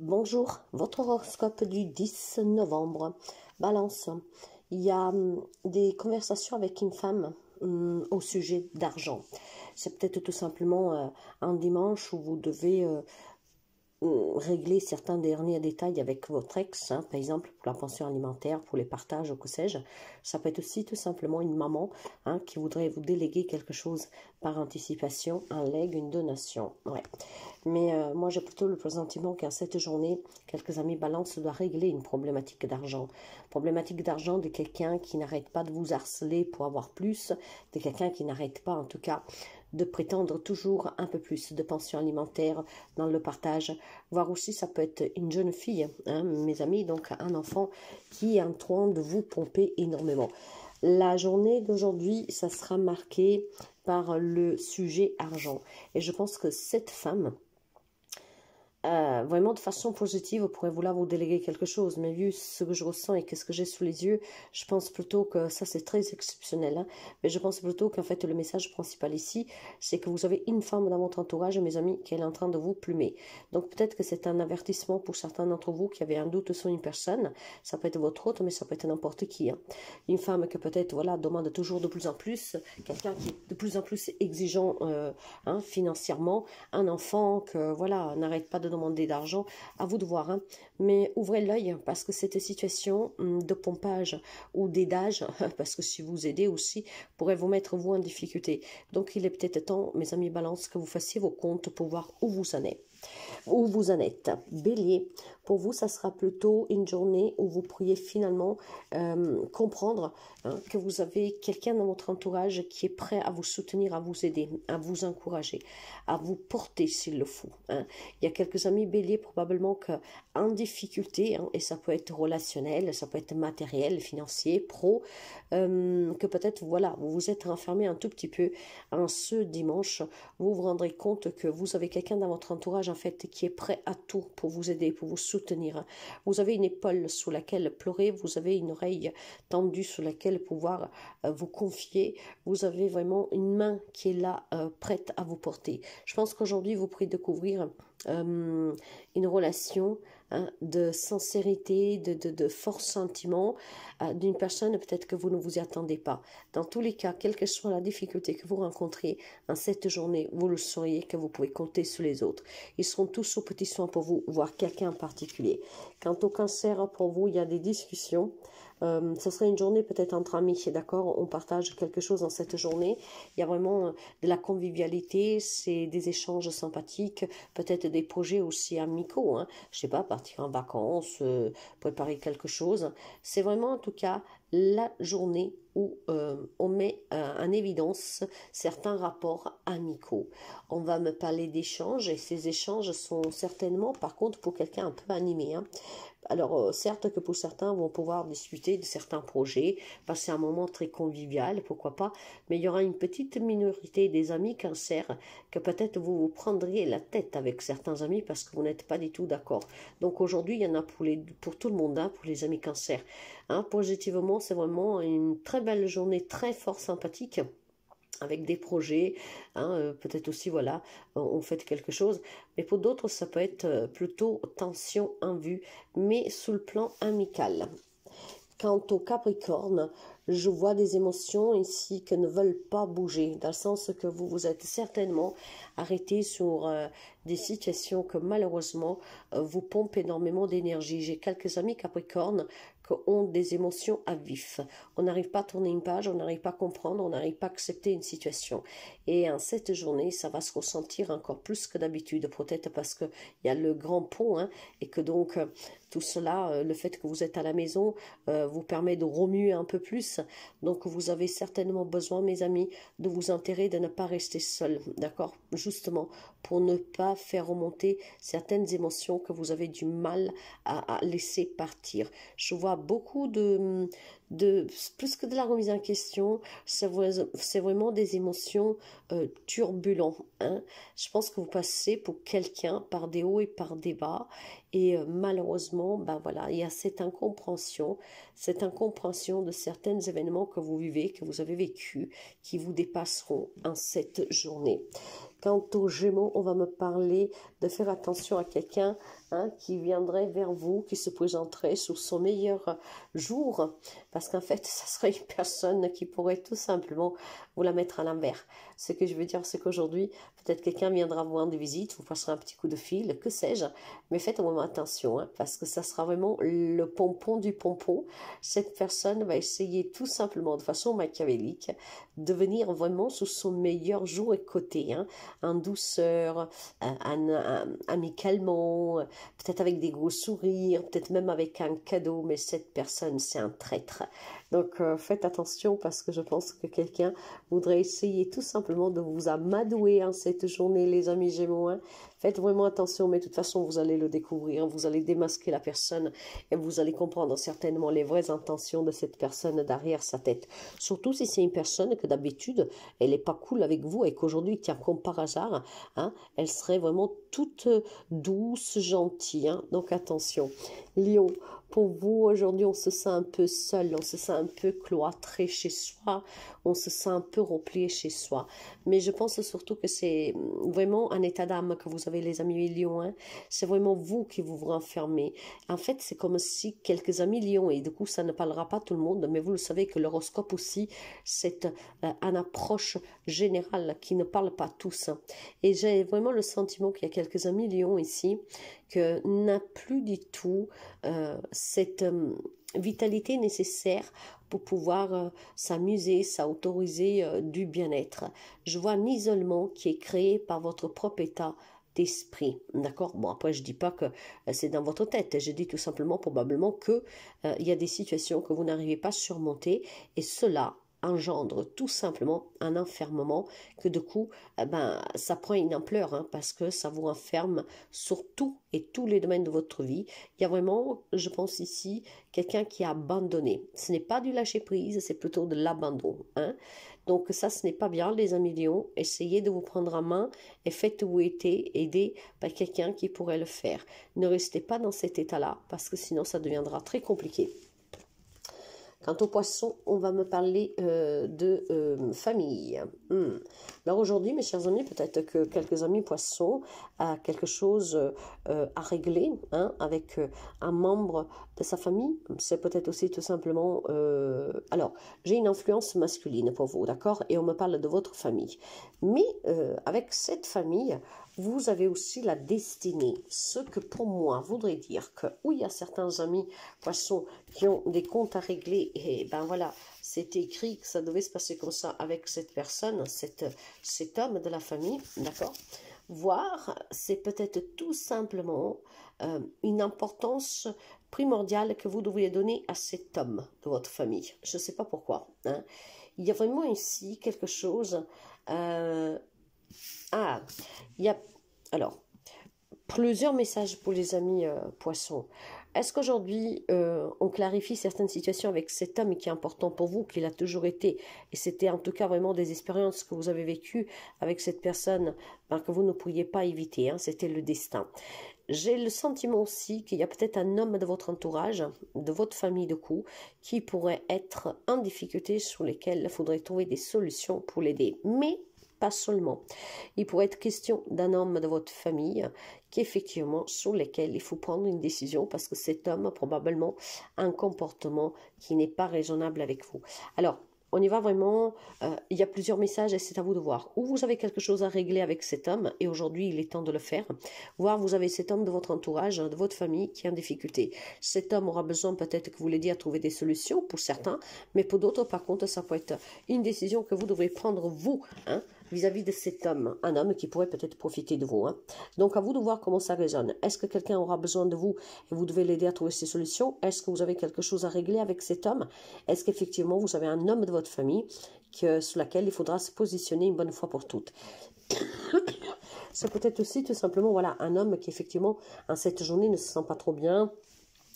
Bonjour, votre horoscope du 10 novembre. Balance, il y a hum, des conversations avec une femme hum, au sujet d'argent. C'est peut-être tout simplement euh, un dimanche où vous devez euh, euh, régler certains derniers détails avec votre ex, hein, par exemple pour la pension alimentaire, pour les partages ou que sais-je. Ça peut être aussi tout simplement une maman hein, qui voudrait vous déléguer quelque chose par anticipation, un leg, une donation. Ouais. Mais euh, moi j'ai plutôt le pressentiment qu'à cette journée, quelques amis balance doivent régler une problématique d'argent. Problématique d'argent de quelqu'un qui n'arrête pas de vous harceler pour avoir plus, de quelqu'un qui n'arrête pas en tout cas de prétendre toujours un peu plus de pension alimentaire dans le partage, voire aussi ça peut être une jeune fille, hein, mes amis, donc un enfant qui est en train de vous pomper énormément. La journée d'aujourd'hui, ça sera marqué par le sujet argent. Et je pense que cette femme, euh, vraiment de façon positive, pourrez vous vouloir vous déléguer quelque chose, mais vu ce que je ressens et quest ce que j'ai sous les yeux, je pense plutôt que ça c'est très exceptionnel, hein. mais je pense plutôt qu'en fait le message principal ici, c'est que vous avez une femme dans votre entourage, mes amis, qui est en train de vous plumer. Donc peut-être que c'est un avertissement pour certains d'entre vous qui avaient un doute sur une personne, ça peut être votre autre mais ça peut être n'importe qui. Hein. Une femme que peut-être voilà demande toujours de plus en plus, quelqu'un qui est de plus en plus exigeant euh, hein, financièrement, un enfant que voilà n'arrête pas de demander d'argent, à vous de voir. Hein. Mais ouvrez l'œil parce que cette situation hum, de pompage ou d'aidage, parce que si vous aidez aussi, pourrait vous mettre vous en difficulté. Donc il est peut-être temps, mes amis balance, que vous fassiez vos comptes pour voir où vous en êtes où vous en êtes. Bélier, pour vous, ça sera plutôt une journée où vous pourriez finalement euh, comprendre hein, que vous avez quelqu'un dans votre entourage qui est prêt à vous soutenir, à vous aider, à vous encourager, à vous porter s'il le faut. Hein. Il y a quelques amis Bélier probablement en difficulté, hein, et ça peut être relationnel, ça peut être matériel, financier, pro, euh, que peut-être, voilà, vous vous êtes renfermé un tout petit peu en ce dimanche, vous vous rendrez compte que vous avez quelqu'un dans votre entourage en fait qui est prêt à tout pour vous aider, pour vous soutenir. Vous avez une épaule sous laquelle pleurer, vous avez une oreille tendue sous laquelle pouvoir euh, vous confier, vous avez vraiment une main qui est là euh, prête à vous porter. Je pense qu'aujourd'hui vous pourrez découvrir euh, une relation Hein, de sincérité, de, de, de forts sentiments euh, d'une personne peut-être que vous ne vous y attendez pas. Dans tous les cas, quelle que soit la difficulté que vous rencontrez en cette journée, vous le sauriez que vous pouvez compter sur les autres. Ils seront tous aux petits soins pour vous, voire quelqu'un en particulier. Quant au cancer, pour vous, il y a des discussions. Euh, ce serait une journée peut-être entre amis, d'accord On partage quelque chose dans cette journée. Il y a vraiment euh, de la convivialité, c'est des échanges sympathiques, peut-être des projets aussi amicaux. Hein. Je sais pas, partir en vacances, euh, préparer quelque chose. C'est vraiment en tout cas la journée où euh, on met euh, en évidence certains rapports amicaux. On va me parler d'échanges et ces échanges sont certainement, par contre, pour quelqu'un un peu animé. Hein. Alors, euh, certes que pour certains vont pouvoir discuter de certains projets, passer un moment très convivial, pourquoi pas, mais il y aura une petite minorité des amis cancer que peut-être vous vous prendriez la tête avec certains amis parce que vous n'êtes pas du tout d'accord. Donc aujourd'hui, il y en a pour, les, pour tout le monde, hein, pour les amis cancers. Hein, positivement, c'est vraiment une très belle journée, très fort sympathique avec des projets, hein, euh, peut-être aussi voilà, on fait quelque chose, mais pour d'autres ça peut être euh, plutôt tension en vue, mais sous le plan amical. Quant au Capricorne, je vois des émotions ici qui ne veulent pas bouger, dans le sens que vous vous êtes certainement arrêté sur euh, des situations que malheureusement vous pompent énormément d'énergie. J'ai quelques amis Capricorne ont des émotions à vif. On n'arrive pas à tourner une page, on n'arrive pas à comprendre, on n'arrive pas à accepter une situation. Et en cette journée, ça va se ressentir encore plus que d'habitude, peut-être parce qu'il y a le grand pont hein, et que donc euh, tout cela, euh, le fait que vous êtes à la maison, euh, vous permet de remuer un peu plus. Donc vous avez certainement besoin, mes amis, de vous enterrer, de ne pas rester seul, d'accord Justement, pour ne pas faire remonter certaines émotions que vous avez du mal à laisser partir. Je vois beaucoup de, de plus que de la remise en question, c'est vraiment des émotions euh, turbulentes. Hein. Je pense que vous passez pour quelqu'un par des hauts et par des bas, et euh, malheureusement, ben voilà, il y a cette incompréhension, cette incompréhension de certains événements que vous vivez, que vous avez vécu, qui vous dépasseront en cette journée. Quant aux Gémeaux, on va me parler de faire attention à quelqu'un hein, qui viendrait vers vous, qui se présenterait sous son meilleur jour, parce qu'en fait, ça serait une personne qui pourrait tout simplement ou la mettre à l'envers. Ce que je veux dire, c'est qu'aujourd'hui, peut-être quelqu'un viendra vous rendre visite, vous passerez un petit coup de fil, que sais-je, mais faites vraiment attention, hein, parce que ça sera vraiment le pompon du pompon. Cette personne va essayer tout simplement, de façon machiavélique, de venir vraiment sous son meilleur jour et côté, hein, en douceur, euh, amicalement, peut-être avec des gros sourires, peut-être même avec un cadeau, mais cette personne, c'est un traître. Donc euh, faites attention parce que je pense que quelqu'un voudrais essayer tout simplement de vous amadouer en cette journée, les amis Gémeaux. Hein. Faites vraiment attention, mais de toute façon, vous allez le découvrir, vous allez démasquer la personne et vous allez comprendre certainement les vraies intentions de cette personne derrière sa tête. Surtout si c'est une personne que d'habitude, elle n'est pas cool avec vous et qu'aujourd'hui, tiens, comme par hasard, hein, elle serait vraiment toute douce, gentille. Hein. Donc attention. Lion, pour vous, aujourd'hui, on se sent un peu seul, on se sent un peu cloîtré chez soi, on se sent un peu replié chez soi. Mais je pense surtout que c'est mm, vraiment un état d'âme que vous avez, les amis lions. Hein. C'est vraiment vous qui vous renfermez. En fait, c'est comme si quelques amis lions, et du coup, ça ne parlera pas tout le monde, mais vous le savez que l'horoscope aussi, c'est euh, une approche générale qui ne parle pas tous. Hein. Et j'ai vraiment le sentiment qu'il y a quelques amis lions ici n'a plus du tout euh, cette euh, vitalité nécessaire pour pouvoir euh, s'amuser, s'autoriser du bien-être. Je vois un isolement qui est créé par votre propre état d'esprit. D'accord Bon, après, je dis pas que c'est dans votre tête. Je dis tout simplement probablement que il y a des situations que vous n'arrivez pas à surmonter et cela engendre tout simplement un enfermement que de coup eh ben, ça prend une ampleur hein, parce que ça vous enferme sur tout et tous les domaines de votre vie il y a vraiment je pense ici quelqu'un qui a abandonné ce n'est pas du lâcher prise c'est plutôt de l'abandon hein. donc ça ce n'est pas bien les amis lions essayez de vous prendre en main et faites vous aider aidé par quelqu'un qui pourrait le faire ne restez pas dans cet état là parce que sinon ça deviendra très compliqué Quant au poisson, on va me parler euh, de euh, famille. Hmm. Alors aujourd'hui, mes chers amis, peut-être que quelques amis poissons a quelque chose euh, à régler hein, avec un membre de sa famille. C'est peut-être aussi tout simplement... Alors, j'ai une influence masculine pour vous, d'accord Et on me parle de votre famille. Mais avec cette famille, vous avez aussi la destinée. Ce que pour moi voudrait dire que, oui, il y a certains amis poissons qui ont des comptes à régler, et ben voilà, c'est écrit que ça devait se passer comme ça avec cette personne, cet homme de la famille, d'accord Voir, c'est peut-être tout simplement euh, une importance primordiale que vous devriez donner à cet homme de votre famille. Je ne sais pas pourquoi. Hein. Il y a vraiment ici quelque chose... Euh, ah, il y a. Alors, plusieurs messages pour les amis euh, poissons. Est-ce qu'aujourd'hui, euh, on clarifie certaines situations avec cet homme qui est important pour vous, qu'il a toujours été Et c'était en tout cas vraiment des expériences que vous avez vécues avec cette personne ben, que vous ne pourriez pas éviter. Hein, c'était le destin. J'ai le sentiment aussi qu'il y a peut-être un homme de votre entourage, de votre famille de coup, qui pourrait être en difficulté sur lesquels il faudrait trouver des solutions pour l'aider. Mais pas seulement. Il pourrait être question d'un homme de votre famille qui effectivement sur lesquels il faut prendre une décision parce que cet homme a probablement un comportement qui n'est pas raisonnable avec vous. Alors, on y va vraiment, euh, il y a plusieurs messages et c'est à vous de voir. Ou vous avez quelque chose à régler avec cet homme et aujourd'hui il est temps de le faire, voire vous avez cet homme de votre entourage, de votre famille qui est en difficulté. Cet homme aura besoin peut-être que vous l'aidiez à trouver des solutions pour certains, mais pour d'autres par contre ça peut être une décision que vous devrez prendre vous. Hein, vis-à-vis de cet homme, un homme qui pourrait peut-être profiter de vous. Hein. Donc à vous de voir comment ça résonne. Est-ce que quelqu'un aura besoin de vous et vous devez l'aider à trouver ses solutions Est-ce que vous avez quelque chose à régler avec cet homme Est-ce qu'effectivement vous avez un homme de votre famille que, sur laquelle il faudra se positionner une bonne fois pour toutes C'est peut-être aussi tout simplement voilà un homme qui effectivement en cette journée ne se sent pas trop bien,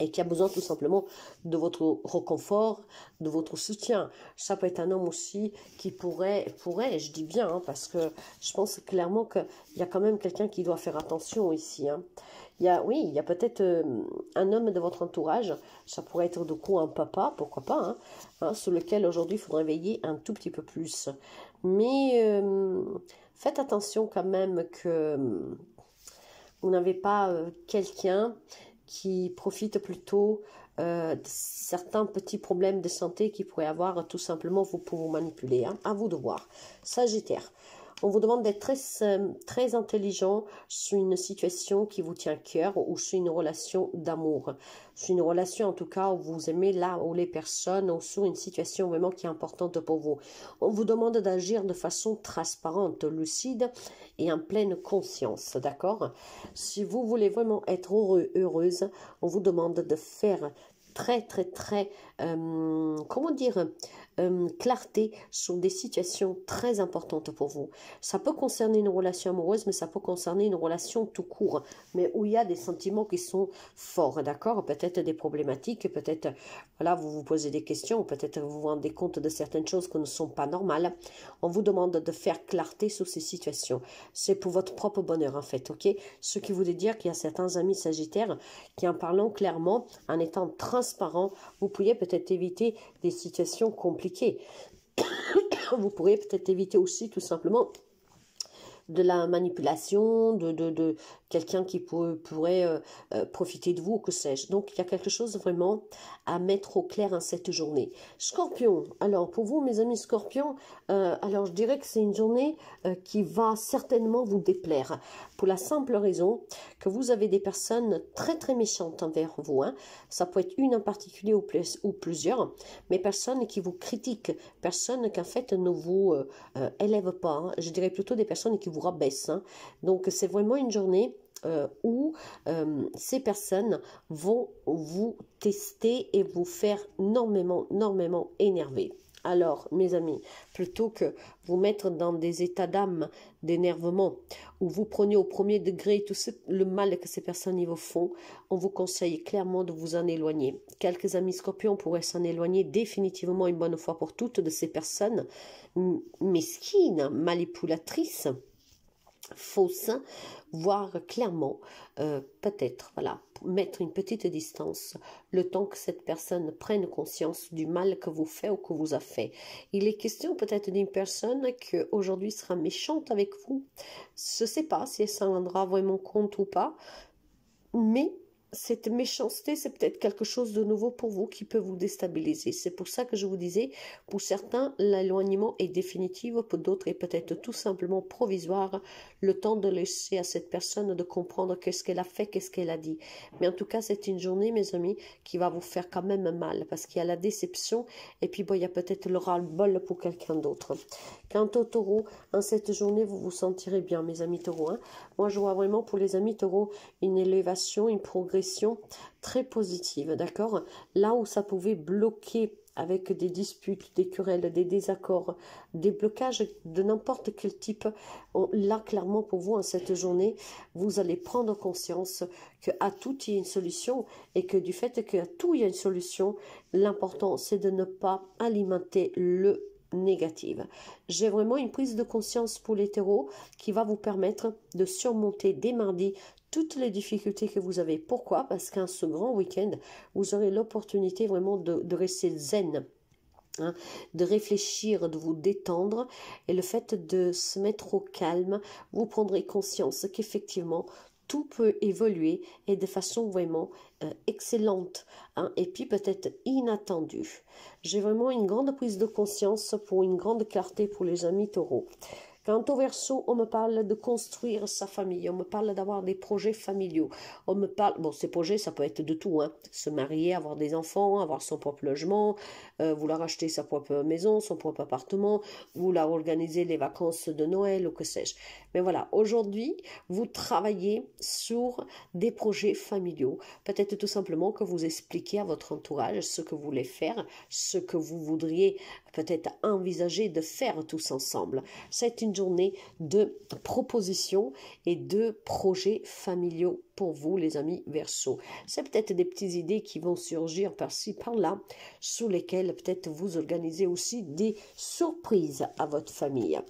et qui a besoin tout simplement de votre reconfort, de votre soutien. Ça peut être un homme aussi qui pourrait, pourrait, je dis bien, hein, parce que je pense clairement qu'il y a quand même quelqu'un qui doit faire attention ici. Hein. Il y a, oui, il y a peut-être euh, un homme de votre entourage, ça pourrait être de coup un papa, pourquoi pas, hein, sur lequel aujourd'hui il faudrait veiller un tout petit peu plus. Mais euh, faites attention quand même que euh, vous n'avez pas quelqu'un qui profitent plutôt euh, de certains petits problèmes de santé qu'ils pourraient avoir tout simplement vous, pour vous manipuler. Hein. À vous de voir. Sagittaire. On vous demande d'être très, euh, très intelligent sur une situation qui vous tient à cœur ou sur une relation d'amour. Sur une relation, en tout cas, où vous aimez là ou les personnes ou sur une situation vraiment qui est importante pour vous. On vous demande d'agir de façon transparente, lucide et en pleine conscience, d'accord Si vous voulez vraiment être heureux, heureuse, on vous demande de faire très, très, très, euh, comment dire euh, clarté sur des situations très importantes pour vous. Ça peut concerner une relation amoureuse, mais ça peut concerner une relation tout court, mais où il y a des sentiments qui sont forts, d'accord Peut-être des problématiques, peut-être, voilà, vous vous posez des questions, peut-être vous vous rendez compte de certaines choses qui ne sont pas normales. On vous demande de faire clarté sur ces situations. C'est pour votre propre bonheur, en fait, ok Ce qui voulait dire qu'il y a certains amis sagittaires qui, en parlant clairement, en étant transparent, vous pourriez peut-être éviter des situations compliquées Vous pourriez peut-être éviter aussi tout simplement de la manipulation, de, de, quelqu'un qui pourrait euh, euh, profiter de vous, que sais-je. Donc il y a quelque chose vraiment à mettre au clair en cette journée. Scorpion, alors pour vous mes amis scorpions, euh, alors je dirais que c'est une journée qui va certainement vous déplaire, pour la simple raison que vous avez des personnes très très méchantes envers vous. Hein. Ça peut être une en particulier ou, plusieurs, mais personnes qui vous critiquent, personnes qui en fait ne vous élèvent pas. Hein. Je dirais plutôt des personnes qui vous vous rabaisse. Hein. Donc c'est vraiment une journée euh, où euh, ces personnes vont vous tester et vous faire énormément, énormément énerver. Alors, mes amis, plutôt que vous mettre dans des états d'âme, d'énervement, où vous prenez au premier degré tout ce, le mal que ces personnes y vous font, on vous conseille clairement de vous en éloigner. Quelques amis scorpions pourraient s'en éloigner définitivement une bonne fois pour toutes de ces personnes mesquines, manipulatrices, fausse, voire clairement, euh, peut-être, voilà, mettre une petite distance le temps que cette personne prenne conscience du mal que vous fait ou que vous a fait. Il est question peut-être d'une personne qui aujourd'hui sera méchante avec vous. Je ne sais pas si elle s'en rendra vraiment compte ou pas, mais cette méchanceté, c'est peut-être quelque chose de nouveau pour vous qui peut vous déstabiliser. C'est pour ça que je vous disais, pour certains, l'éloignement est définitif, pour d'autres, est peut-être tout simplement provisoire, le temps de laisser à cette personne de comprendre qu'est-ce qu'elle a fait, qu'est-ce qu'elle a dit. Mais en tout cas, c'est une journée, mes amis, qui va vous faire quand même mal, parce qu'il y a la déception, et puis bon, il y a peut-être le ras-le-bol pour quelqu'un d'autre. Quant au taureau, en cette journée, vous vous sentirez bien, mes amis taureaux. Hein. Moi, je vois vraiment pour les amis taureaux une élévation, une progression très positive, d'accord Là où ça pouvait bloquer avec des disputes, des querelles, des désaccords, des blocages de n'importe quel type. Là, clairement, pour vous, en cette journée, vous allez prendre conscience que à tout, il y a une solution et que du fait à tout, il y a une solution, l'important, c'est de ne pas alimenter le négatif. J'ai vraiment une prise de conscience pour les terreaux qui va vous permettre de surmonter dès mardi toutes les difficultés que vous avez. Pourquoi Parce qu'en ce grand week-end, vous aurez l'opportunité vraiment de, rester zen. Hein, de réfléchir, de vous détendre et le fait de se mettre au calme, vous prendrez conscience qu'effectivement tout peut évoluer et de façon vraiment euh, excellente hein. et puis peut-être inattendue. J'ai vraiment une grande prise de conscience pour une grande clarté pour les amis taureaux. Quant au verso, on me parle de construire sa famille, on me parle d'avoir des projets familiaux, on me parle, bon, ces projets, ça peut être de tout, hein. se marier, avoir des enfants, avoir son propre logement, euh, vouloir acheter sa propre maison, son propre appartement, vouloir organiser les vacances de Noël ou que sais-je. Mais voilà, aujourd'hui, vous travaillez sur des projets familiaux. Peut-être tout simplement que vous expliquez à votre entourage ce que vous voulez faire, ce que vous voudriez peut-être envisager de faire tous ensemble. C'est une journée de propositions et de projets familiaux pour vous, les amis verso. C'est peut-être des petites idées qui vont surgir par-ci, par-là, sous lesquelles peut-être vous organisez aussi des surprises à votre famille.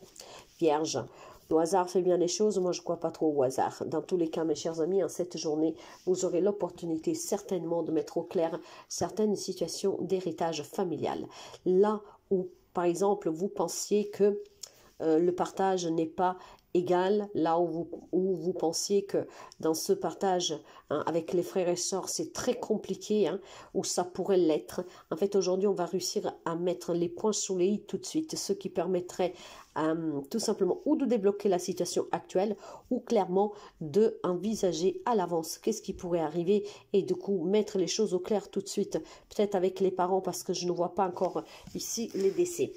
Vierge, le hasard fait bien les choses, moi je ne crois pas trop au hasard. Dans tous les cas, mes chers amis, en cette journée, vous aurez l'opportunité certainement de mettre au clair certaines situations d'héritage familial. Là où, par exemple, vous pensiez que euh, le partage n'est pas égal là où vous, pensiez que dans ce partage hein, avec les frères et sœurs c'est très compliqué hein, où ça pourrait l'être en fait aujourd'hui on va réussir à mettre les points sous les i tout de suite ce qui permettrait euh, tout simplement ou de débloquer la situation actuelle ou clairement de envisager à l'avance qu'est-ce qui pourrait arriver et du coup mettre les choses au clair tout de suite peut-être avec les parents parce que je ne vois pas encore ici les décès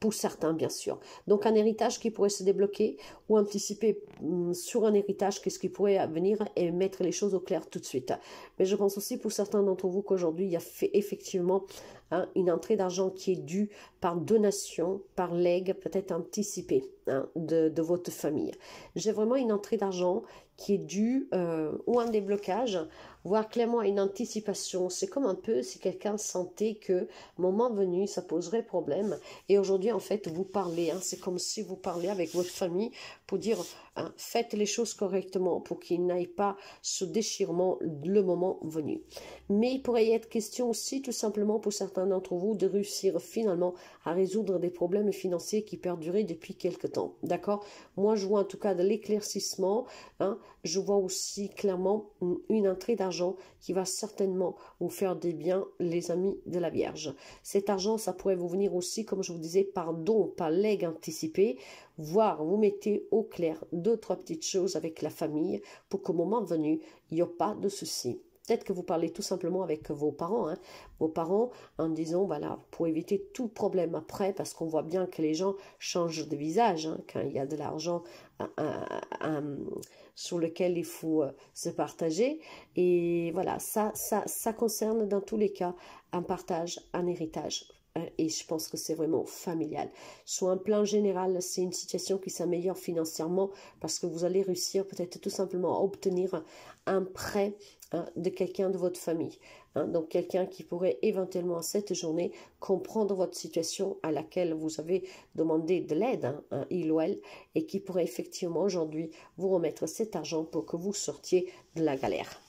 pour certains bien sûr. Donc un héritage qui pourrait se débloquer ou anticiper hum, sur un héritage qu'est-ce qui pourrait venir et mettre les choses au clair tout de suite. Mais je pense aussi pour certains d'entre vous qu'aujourd'hui il y a effectivement hein, une entrée d'argent qui est due par donation, par legs peut-être anticipée hein, de votre famille. J'ai vraiment une entrée d'argent qui est dû, euh, ou un déblocage, voire clairement une anticipation. C'est comme un peu si quelqu'un sentait que, moment venu, ça poserait problème. Et aujourd'hui, en fait, vous parlez. Hein, c'est comme si vous parlez avec votre famille pour dire hein, faites les choses correctement pour qu'il n'aille pas ce déchirement le moment venu. Mais il pourrait y être question aussi, tout simplement, pour certains d'entre vous, de réussir finalement à résoudre des problèmes financiers qui perduraient depuis quelque temps. D'accord Moi, je vois en tout cas de l'éclaircissement. Hein, je vois aussi clairement une entrée d'argent qui va certainement vous faire des biens, les amis de la Vierge. Cet argent, ça pourrait vous venir aussi, comme je vous disais, par don, par legs anticipé, voire vous mettez au clair deux, trois petites choses avec la famille pour qu'au moment venu, il n'y ait pas de soucis. Peut-être que vous parlez tout simplement avec vos parents, hein. vos parents, en disant, voilà, pour éviter tout problème après, parce qu'on voit bien que les gens changent de visage hein, quand il y a de l'argent euh, euh, euh, sur lequel il faut se partager. Et voilà, ça, ça, ça concerne dans tous les cas un partage, un héritage et je pense que c'est vraiment familial. Sur un plan général, c'est une situation qui s'améliore financièrement parce que vous allez réussir peut-être tout simplement à obtenir un prêt hein, de quelqu'un de votre famille. Hein. donc quelqu'un qui pourrait éventuellement cette journée comprendre votre situation à laquelle vous avez demandé de l'aide, hein, il ou elle, et qui pourrait effectivement aujourd'hui vous remettre cet argent pour que vous sortiez de la galère.